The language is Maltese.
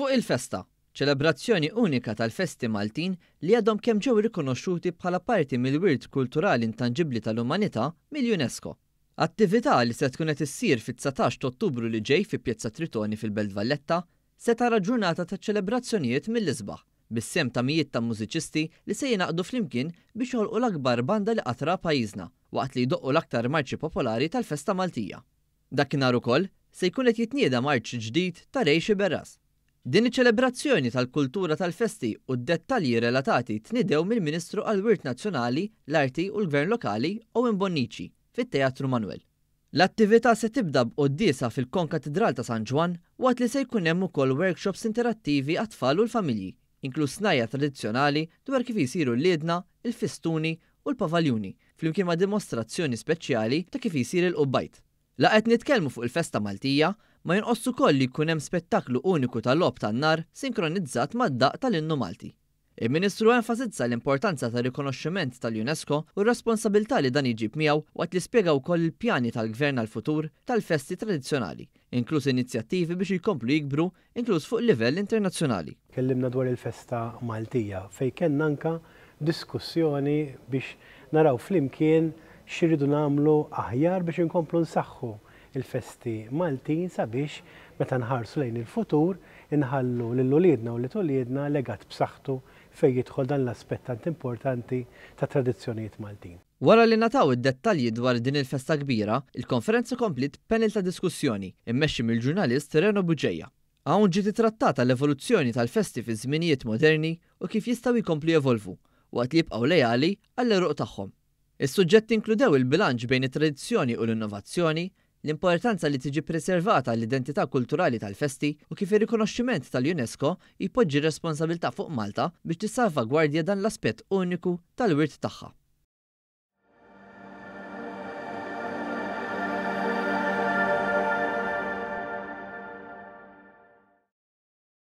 Fuq il-festa, ċelebrazzjoni unika tal-festi Maltin li għadhom kemm ġew rikonoxxuti bħala parti mill-wirt kulturali intangibbli tal-umanità mill-UNESCO. Attività li se tkun qed issir fit-19 Ottubru li ġej fi Pjazza Tritoni fil-Belt Valletta se tara ġurnata ta' ċelebrazzjonijiet mill-isbaħ bis-sem ta' mijiet ta' mużiċisti li se jingħaqdu flimkien biex jolqu l-akbar banda li qatra pajjiżna waqt li jdoqqu l-aktar marċi popolari tal-festa Maltija. Dakinhar ukoll se jkun qed jitnieda marċ ġdid ta' Rejxi Berras Din iċ-ċelebrazzjoni tal-kultura tal-festi u d-dettalji relatati tnidew mill-Ministru għal-Wirt Nazzjonali, l-Arti u l-Gvern Lokali Owen Bonnici fit-Teatru Manuel. L-attività se tibda disa fil-Konkatedral ta' San Ġwan waqt li se jkun hemm ukoll workshops interattivi għat-tfal u l-familji, inkluż snajja tradizzjonali dwar kif jisiru l-liedna, il-fistuni u l-pavaljuni, flimkien ma' dimostrazzjoni speċjali ta' kif jisir il-qubbajt. Laqet nitkellmu fuq il-festa Maltija, ma jinqossu koll li jkun hemm spettaklu uniku tal-lob tan-nar sinkronizzat mad-daq tal-innu Malti. Il-Ministru enfasizza l-importanza ta' rikonoxximent tal-UNESCO u r-responsabilità li dan iġib miegħu waqt li spjega wkoll il-pjani tal-gvern għal futur tal-festi tradizzjonali, inkluż inizjattivi biex jkomplu jikbru, inkluż fuq livell internazzjonali. Kellimna dwar il-festa Maltija fejn kellna anka diskussjoni biex naraw flimkien xirridu namlu aħjar biex inkomplu nsaħħu il-festi Maltin sabiex meta nħarsu lejn il-futur inħallu l-uliedna u l tulidna legat b'saħħtu fej jidħol dan l-aspett tant importanti ta' tradizzjonijiet Maltin. Wara li nataw id-dettalji dwar din il-festa kbira, il-konferenza komplit panel ta' diskussjoni immexxi mill-ġurnalist Reno Buġeja. Hawn ġiet trattata l-evoluzzjoni tal-festi fi żminijiet moderni u kif jistgħu jkomplu jevolvu waqt li jibqgħu lejali għall-eruq tagħhom. Is-suġġett inkludew il-bilanċ bejn it-tradizzjoni u l-innovazzjoni, l-importanza li tiġi preservata l-identità kulturali tal-festi u kif ir-rikonoxximent tal-UNESCO jpoġġi responsabilità fuq Malta biex tissalvagwardja dan l-aspett uniku tal-wirt tagħha.